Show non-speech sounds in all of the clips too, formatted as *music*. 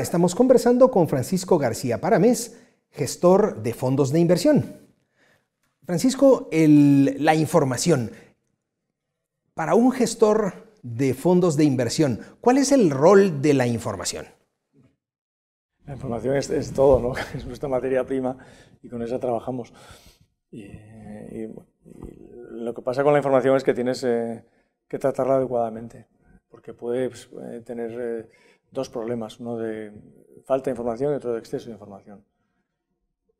estamos conversando con Francisco García Paramés, gestor de fondos de inversión. Francisco, la información. Para un gestor de fondos de inversión, ¿cuál es el rol de la información? La información es, todo, ¿no? *laughs* Es nuestra materia prima y con esa trabajamos. lo que pasa con la información es que tienes eh, que tratarla adecuadamente, porque puede pues, eh, tener... Eh, dos problemas, uno de falta de información y otro de exceso de información.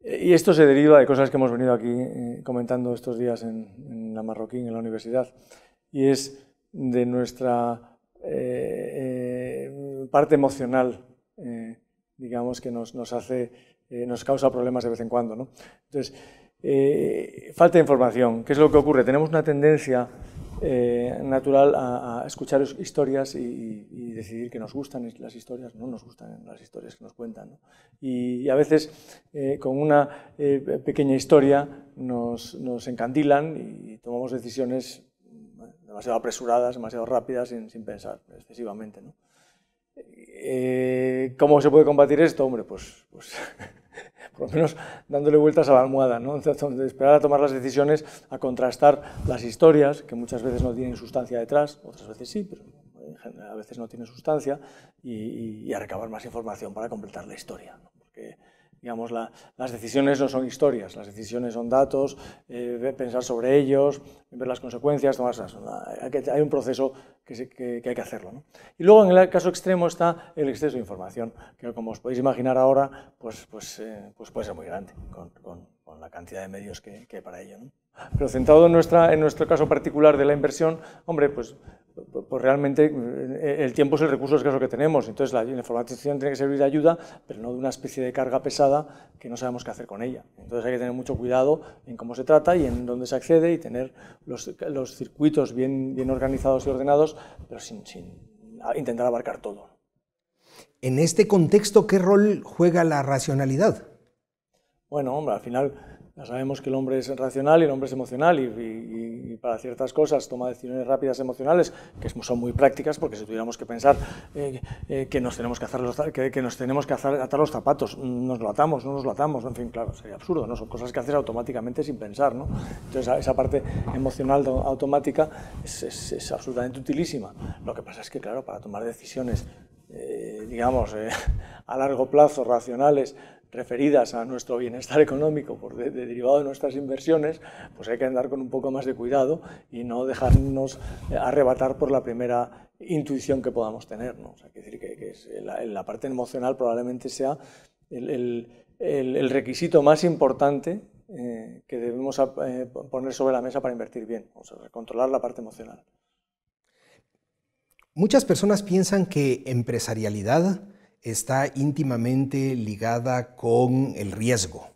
Y esto se deriva de cosas que hemos venido aquí eh, comentando estos días en, la Marroquín, en la universidad, y es de nuestra eh, eh, parte emocional, digamos, que nos, nos hace, nos causa problemas de vez en cuando. ¿no? Entonces, falta de información. ¿Qué es lo que ocurre? Tenemos una tendencia eh, natural a, escuchar historias y, decidir que nos gustan las historias, no nos gustan las historias que nos cuentan. Y, a veces eh, con una eh, pequeña historia nos, nos encandilan y, tomamos decisiones demasiado apresuradas, demasiado rápidas, sin, pensar excesivamente. ¿Cómo se puede combatir esto? Hombre, pues, pues *laughs* *laughs* por lo menos dándole vueltas a la almohada, ¿no? de esperar a tomar las decisiones, a contrastar las historias, que muchas veces no tienen sustancia detrás, otras veces sí, pero a veces no tienen sustancia, y, a recabar más información para completar la historia. Digamos, las decisiones no son historias, las decisiones son datos, eh, pensar sobre ellos, ver las consecuencias, esas. Hay un proceso que, hay que hacerlo. Y luego, en el caso extremo, está el exceso de información, que como os podéis imaginar ahora, pues, pues, eh, pues puede ser muy grande, con con la cantidad de medios que, que para ello. Pero centrado en, nuestro caso particular de la inversión, hombre, pues, pues realmente eh, el tiempo es el recurso escaso que tenemos, entonces la, informatización tiene que servir de ayuda, pero no de una especie de carga pesada que no sabemos qué hacer con ella. Entonces hay que tener mucho cuidado en cómo se trata y en dónde se accede y tener los, circuitos bien, organizados y ordenados, pero sin intentar abarcar todo. En este contexto, ¿qué rol juega la racionalidad? bueno, hombre, al final sabemos que el hombre es racional y el hombre es emocional y, para ciertas cosas toma decisiones rápidas emocionales que son muy prácticas porque si tuviéramos que pensar eh, eh, que nos tenemos que, hacer que, nos tenemos que atar los zapatos, nos lo atamos, no nos lo atamos, en fin, claro, sería absurdo, ¿no? son cosas que haces automáticamente sin pensar, ¿no? entonces esa parte emocional automática es, absolutamente utilísima. Lo que pasa es que, claro, para tomar decisiones, eh, digamos, *laughs* a largo plazo, racionales, referidas a nuestro bienestar económico por derivado de nuestras inversiones, pues hay que andar con un poco más de cuidado y no dejarnos eh, arrebatar por la primera intuición que podamos tener. ¿no? O sea, decir que, la, parte emocional probablemente sea el, requisito más importante eh, que debemos eh, poner sobre la mesa para invertir bien, o sea, controlar la parte emocional. Muchas personas piensan que empresarialidad está íntimamente ligada con el riesgo.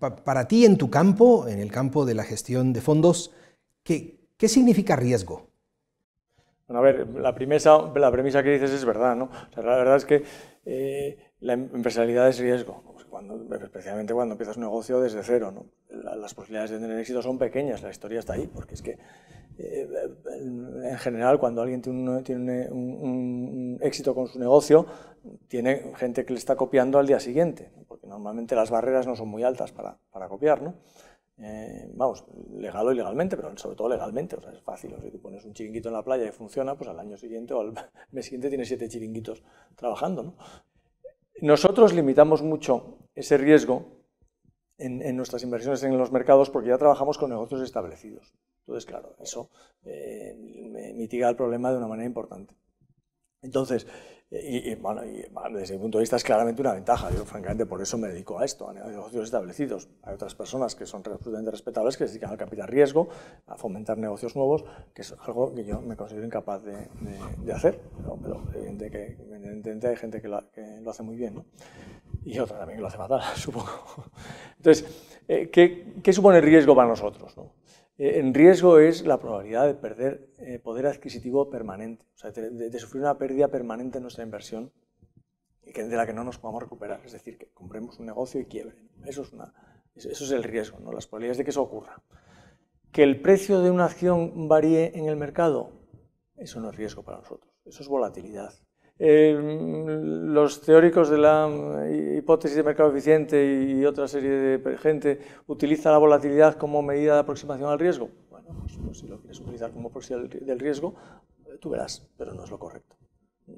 para ti en tu campo, en el campo de la gestión de fondos, ¿qué, qué significa riesgo? Bueno, a ver, la premisa, la premisa que dices es verdad, ¿no? la verdad es que eh, la em, empresarialidad es riesgo, pues cuando, especialmente cuando empiezas un negocio desde cero, las posibilidades de tener éxito son pequeñas, la historia está ahí, porque es que eh, en general, cuando alguien tiene, un, tiene un, éxito con su negocio, tiene gente que le está copiando al día siguiente, porque normalmente las barreras no son muy altas para, para copiar, ¿no? Eh, vamos, legal o ilegalmente, pero sobre todo legalmente, o sea, es fácil, o sea, tú pones un chiringuito en la playa y funciona, pues al año siguiente o al *laughs* mes siguiente tienes siete chiringuitos trabajando, ¿no? Nosotros limitamos mucho ese riesgo en, nuestras inversiones en los mercados porque ya trabajamos con negocios establecidos. Entonces, claro, eso eh, mitiga el problema de una manera importante. Entonces, y, bueno, desde mi punto de vista es claramente una ventaja. Yo, francamente, por eso me dedico a esto, a negocios establecidos. Hay otras personas que son absolutamente respetables que se dedican al capital riesgo, a fomentar negocios nuevos, que es algo que yo me considero incapaz de, hacer. Pero, que, evidentemente hay gente que, que lo hace muy bien. ¿no? y otra también lo hace fatal, *laughs* supongo. Entonces, eh, ¿qué, supone riesgo para nosotros? No? Eh, en riesgo es la probabilidad de perder eh, poder adquisitivo permanente, o sea, de, sufrir una pérdida permanente en nuestra inversión y que, de la que no nos podamos recuperar, es decir, que compremos un negocio y quiebre. Eso es, el riesgo, ¿no? las probabilidades de que eso ocurra. Que el precio de una acción varíe en el mercado, eso no es riesgo para nosotros, eso es volatilidad. Em, los teóricos de la mm, hipótesis de mercado eficiente y otra serie de gente utilizan la volatilidad como medida de aproximación al riesgo. Bueno, pues, pues, si lo quieres utilizar como aproximación del riesgo, eh, tú verás, pero no es lo correcto. Mm,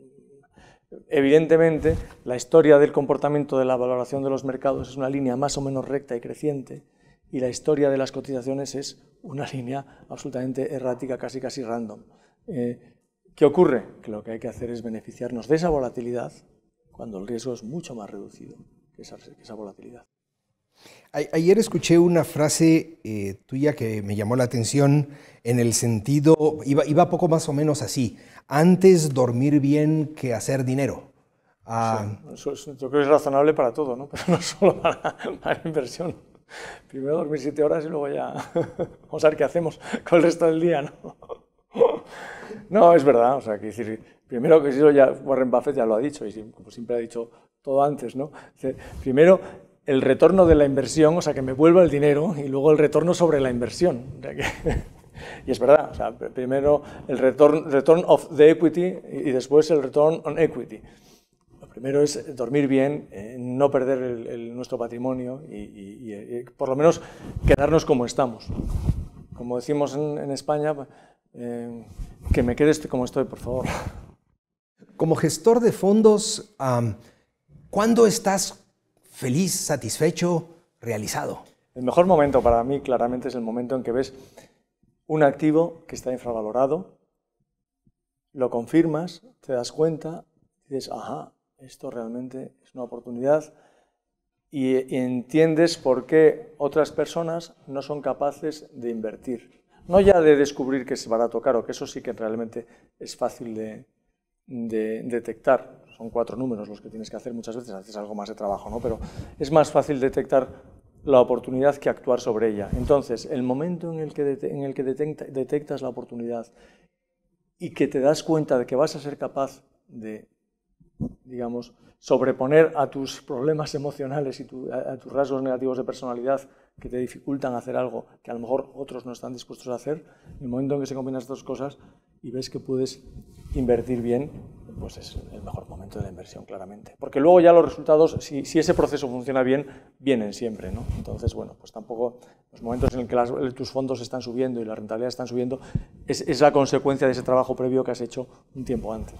evidentemente, la historia del comportamiento de la valoración de los mercados es una línea más o menos recta y creciente, y la historia de las cotizaciones es una línea absolutamente errática, casi casi random. Eh, ¿Qué ocurre? Que lo que hay que hacer es beneficiarnos de esa volatilidad cuando el riesgo es mucho más reducido que esa, volatilidad. Ayer escuché una frase eh, tuya que me llamó la atención en el sentido, iba, poco más o menos así, antes dormir bien que hacer dinero. Ah, yo creo que es razonable para todo, ¿no? *laughs* pero no solo para, para inversión. Primero dormir siete horas y luego ya *laughs* vamos a ver qué hacemos con el resto del día. ¿no? No, es verdad, o sea, que decir, primero que eso ya Warren Buffett ya lo ha dicho, y como siempre ha dicho todo antes, ¿no? Primero, el retorno de la inversión, o sea, que me vuelva el dinero, y luego el retorno sobre la inversión. *laughs* y es verdad, primero el return, return of the equity y después el return on equity. Lo primero es dormir bien, eh, no perder nuestro patrimonio y, eh, por lo menos quedarnos como estamos. Como decimos en, en España, eh, que me quede este como estoy, por favor. Como gestor de fondos, ¿cuándo estás feliz, satisfecho, realizado? El mejor momento para mí claramente es el momento en que ves un activo que está infravalorado, lo confirmas, te das cuenta, dices, ajá, esto realmente es una oportunidad y entiendes por qué otras personas no son capaces de invertir no ya de descubrir que es barato o caro, que eso sí que realmente es fácil de, detectar. Son cuatro números los que tienes que hacer muchas veces, haces algo más de trabajo, ¿no? Pero es más fácil detectar la oportunidad que actuar sobre ella. Entonces, el momento en el que, detectas la oportunidad y que te das cuenta de que vas a ser capaz de digamos, sobreponer a tus problemas emocionales y a, tus rasgos negativos de personalidad que te dificultan hacer algo que a lo mejor otros no están dispuestos a hacer, en el momento en que se combinan estas dos cosas y ves que puedes invertir bien, pues es el mejor momento de la inversión, claramente. Porque luego ya los resultados, si, ese proceso funciona bien, vienen siempre, ¿no? Entonces, bueno, pues tampoco los momentos en los que tus fondos están subiendo y la rentabilidad están subiendo es, es, la consecuencia de ese trabajo previo que has hecho un tiempo antes,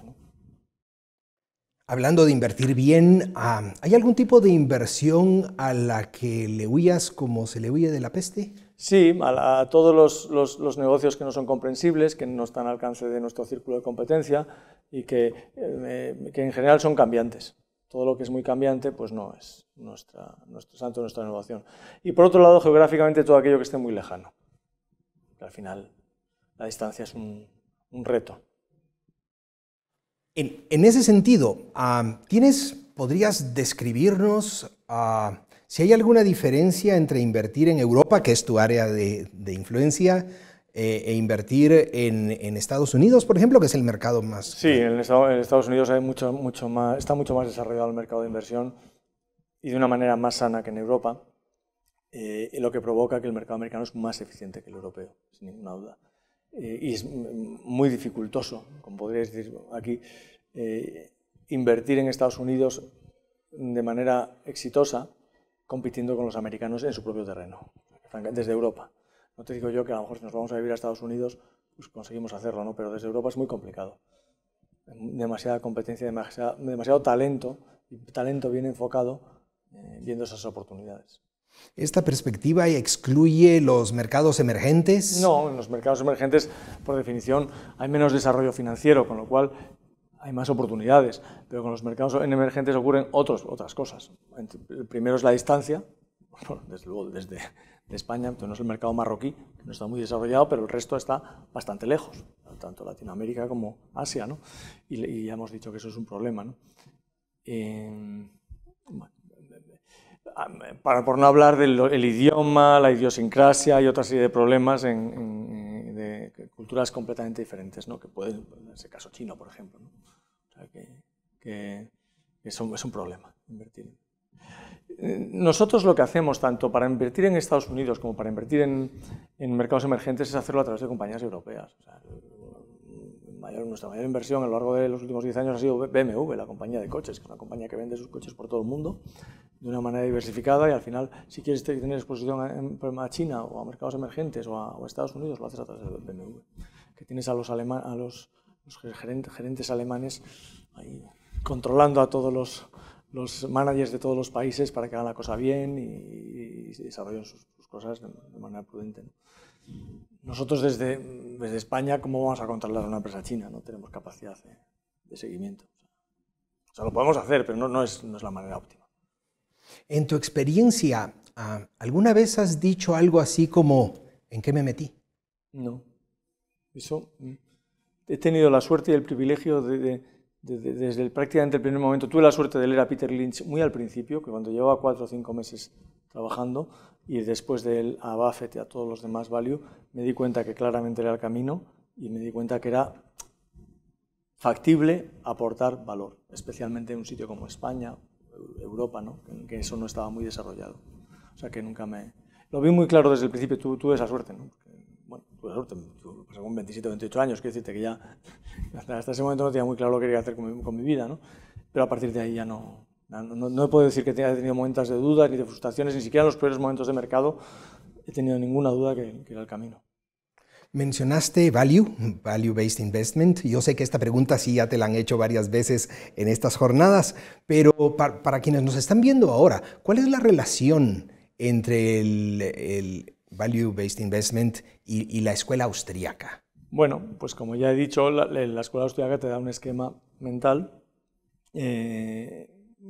Hablando de invertir bien, ah, ¿hay algún tipo de inversión a la que le huyas como se le huye de la peste? Sí, a, todos los, negocios que no son comprensibles, que no están al alcance de nuestro círculo de competencia y que, eh, en general son cambiantes. Todo lo que es muy cambiante, pues no es nuestro santo, nuestra innovación. Y por otro lado, geográficamente, todo aquello que esté muy lejano. Al final, la distancia es un reto. En, ese sentido, ¿tienes, ¿podrías describirnos ah, si hay alguna diferencia entre invertir en Europa, que es tu área de, influencia, eh, e invertir en, Estados Unidos, por ejemplo, que es el mercado más... Sí, en, Estados Unidos está mucho más desarrollado el mercado de inversión y de una manera más sana que en Europa, eh, lo que provoca que el mercado americano es más eficiente que el europeo, sin ninguna duda. Eh, y es muy dificultoso, como podríais decir aquí, eh, invertir en Estados Unidos de manera exitosa compitiendo con los americanos en su propio terreno, desde Europa. No te digo yo que a lo mejor si nos vamos a vivir a Estados Unidos pues conseguimos hacerlo, pero desde Europa es muy complicado. Demasiada competencia, demasiado, talento, y talento bien enfocado eh, viendo esas oportunidades. ¿Esta perspectiva excluye los mercados emergentes? No, en los mercados emergentes, por definición, hay menos desarrollo financiero, con lo cual hay más oportunidades. Pero con los mercados emergentes ocurren otras cosas. El primero es la distancia, *laughs* desde luego desde de España, es el mercado marroquí, que no está muy desarrollado, pero el resto está bastante lejos, tanto Latinoamérica como Asia, ¿no? Y, ya hemos dicho que eso es un problema, eh, bueno para, por no hablar del idioma, la idiosincrasia y otra serie de problemas en, de culturas completamente diferentes, ¿no? que puede, en ese caso chino, por ejemplo, que, es, un, problema invertir. Eh, nosotros lo que hacemos, tanto para invertir en Estados Unidos como para invertir en, mercados emergentes, es hacerlo a través de compañías europeas nuestra mayor inversión a lo largo de los últimos 10 años ha sido BMW, la compañía de coches, que es una compañía que vende sus coches por todo el mundo de una manera diversificada y al final, si quieres tener exposición a, China o a mercados emergentes o a, Estados Unidos, lo haces a través de BMW. Que tienes a los, a los, gerentes, alemanes ahí controlando a todos los, managers de todos los países para que hagan la cosa bien y, y desarrollen sus, cosas de, manera prudente. Nosotros desde, desde, España, ¿cómo vamos a controlar una empresa china? No tenemos capacidad de, seguimiento. O sea, lo podemos hacer, pero no, no, es, la manera óptima. En tu experiencia, ah, ¿alguna vez has dicho algo así como, ¿en qué me metí? No. Eso, mm. he tenido la suerte y el privilegio de desde, el, prácticamente el primer momento. Tuve la suerte de leer a Peter Lynch muy al principio, que cuando llevaba cuatro o cinco meses trabajando, y después de él a Buffett y a todos los demás Value, me di cuenta que claramente era el camino y me di cuenta que era factible aportar valor, especialmente en un sitio como España, Europa, ¿no? que eso no estaba muy desarrollado. O sea que nunca me... Lo vi muy claro desde el principio, tú tuve esa suerte, ¿no? pues, con 27 o 28 años, quiero decirte que ya *laughs* hasta, ese momento no tenía muy claro lo que quería hacer con mi, vida, ¿no? Pero a partir de ahí ya no, no, puedo decir que haya tenido momentos de dudas ni de frustraciones, ni siquiera en los primeros momentos de mercado he tenido ninguna duda que, era el camino. Mencionaste value, value-based investment. Yo sé que esta pregunta sí ya te la han hecho varias veces en estas jornadas, pero para, quienes nos están viendo ahora, ¿cuál es la relación entre el, value-based investment y, la escuela austríaca? Bueno, pues como ya he dicho, la, escuela austríaca te da un esquema mental eh,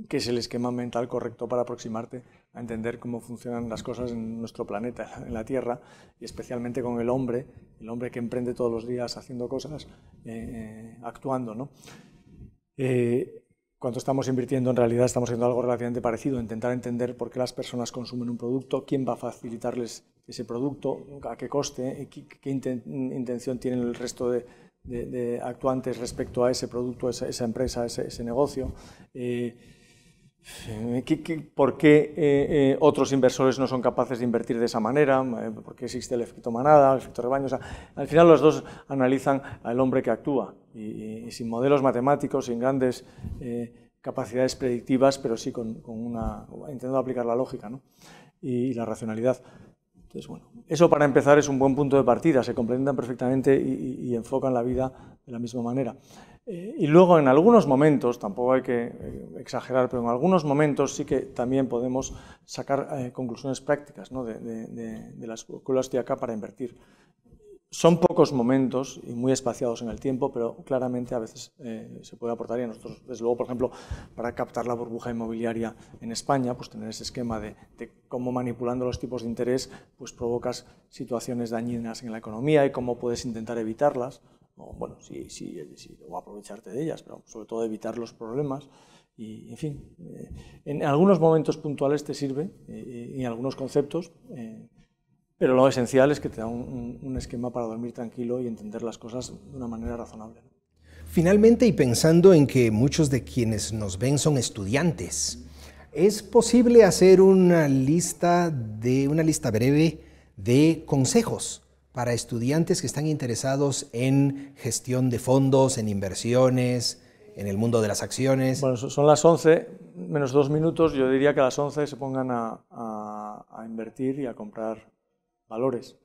que es el esquema mental correcto para aproximarte a entender cómo funcionan las cosas en nuestro planeta, *laughs* en la Tierra, y especialmente con el hombre, el hombre que emprende todos los días haciendo cosas, eh, actuando. ¿no? Eh, cuando estamos invirtiendo, en realidad estamos haciendo algo relativamente parecido, intentar entender por qué las personas consumen un producto, quién va a facilitarles ese producto, a qué coste, qué, intención tienen el resto de, actuantes respecto a ese producto, esa, empresa, ese, negocio. Eh, ¿qué, por qué eh, eh, otros inversores no son capaces de invertir de esa manera? ¿Por qué existe el efecto manada, el efecto rebaño? al final los dos analizan al hombre que actúa y, sin modelos matemáticos, sin grandes capacidades predictivas, pero sí con, intentando aplicar la lógica y la racionalidad. Entonces, bueno, eso para empezar es un buen punto de partida, se complementan perfectamente y, enfocan la vida de la misma manera. Eh, y luego en algunos momentos, tampoco hay que eh, exagerar, pero en algunos momentos sí que también podemos sacar eh, conclusiones prácticas de, de, de, las acá para invertir. Son pocos momentos y muy espaciados en el tiempo, pero claramente a veces eh, se puede aportar y a nosotros, desde luego, por ejemplo, para captar la burbuja inmobiliaria en España, pues tener ese esquema de, cómo manipulando los tipos de interés, pues provocas situaciones dañinas en la economía y cómo puedes intentar evitarlas, o, bueno, sí, sí, o aprovecharte de ellas, pero sobre todo evitar los problemas. Y, en fin, eh, en algunos momentos puntuales te sirve eh, y en algunos conceptos pero lo esencial es que te da un, esquema para dormir tranquilo y entender las cosas de una manera razonable. Finalmente, y pensando en que muchos de quienes nos ven son estudiantes, ¿es posible hacer una lista, de, una lista breve de consejos para estudiantes que están interesados en gestión de fondos, en inversiones, en el mundo de las acciones? Bueno, son las 11 menos dos minutos, yo diría que a las 11 se pongan a, a invertir y a comprar valores.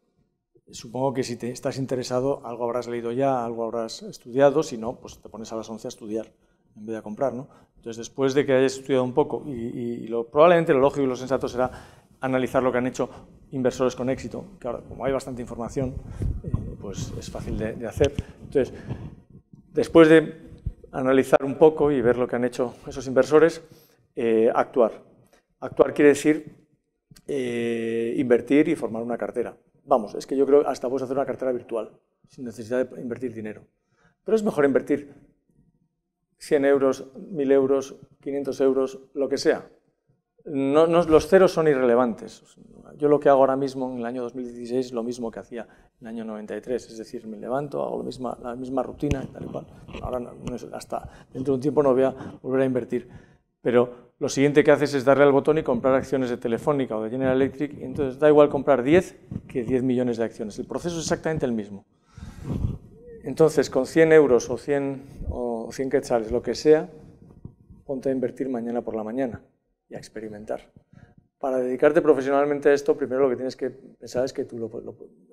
Eh, supongo que si te estás interesado, algo habrás leído ya, algo habrás estudiado, si no, pues te pones a las 11 a estudiar en vez de a comprar, ¿no? Entonces, después de que hayas estudiado un poco, y, lo, probablemente lo lógico y lo sensato será analizar lo que han hecho inversores con éxito, que ahora, como hay bastante información, eh, pues es fácil de, hacer. Entonces, después de analizar un poco y ver lo que han hecho esos inversores, eh, actuar. Actuar quiere decir eh, invertir y formar una cartera. Vamos, es que yo creo que hasta puedes hacer una cartera virtual, sin necesidad de invertir dinero. Pero es mejor invertir 100 euros, 1000 euros, 500 euros, lo que sea. No, los ceros son irrelevantes. Yo lo que hago ahora mismo en el año 2016 es lo mismo que hacía en el año 93, es decir, me levanto, hago la misma, rutina y tal y cual. Ahora hasta dentro de un tiempo no voy a volver a invertir, pero lo siguiente que haces es darle al botón y comprar acciones de Telefónica o de General Electric, entonces da igual comprar 10 que 10 millones de acciones. El proceso es exactamente el mismo. Entonces, con 100 euros o 100, o 100 quetzales, lo que sea, ponte a invertir mañana por la mañana y a experimentar. Para dedicarte profesionalmente a esto, primero lo que tienes que pensar es que tú lo,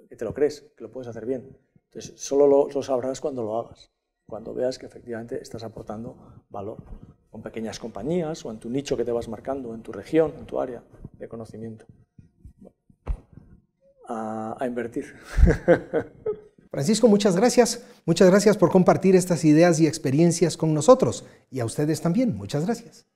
que te lo crees, que lo puedes hacer bien. Entonces, solo lo, lo sabrás cuando lo hagas, cuando veas que efectivamente estás aportando valor con pequeñas compañías o en tu nicho que te vas marcando, en tu región, en tu área de conocimiento. A, a invertir. *laughs* Francisco, muchas gracias. Muchas gracias por compartir estas ideas y experiencias con nosotros. Y a ustedes también. Muchas gracias.